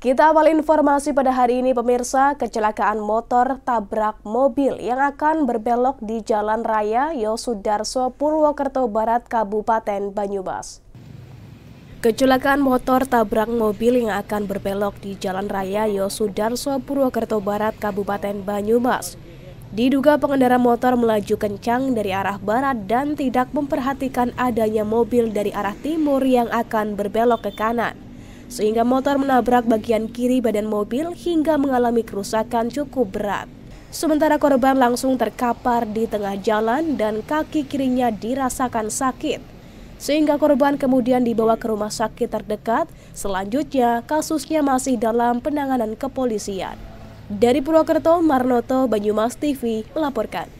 Kita awal informasi pada hari ini pemirsa, kecelakaan motor tabrak mobil yang akan berbelok di Jalan Raya Yosudarso Purwokerto Barat Kabupaten Banyumas. Kecelakaan motor tabrak mobil yang akan berbelok di Jalan Raya Yosudarso Purwokerto Barat Kabupaten Banyumas. Diduga pengendara motor melaju kencang dari arah barat dan tidak memperhatikan adanya mobil dari arah timur yang akan berbelok ke kanan sehingga motor menabrak bagian kiri badan mobil hingga mengalami kerusakan cukup berat. Sementara korban langsung terkapar di tengah jalan dan kaki kirinya dirasakan sakit. Sehingga korban kemudian dibawa ke rumah sakit terdekat. Selanjutnya, kasusnya masih dalam penanganan kepolisian. Dari Purwokerto, Marnoto, Banyumas TV melaporkan.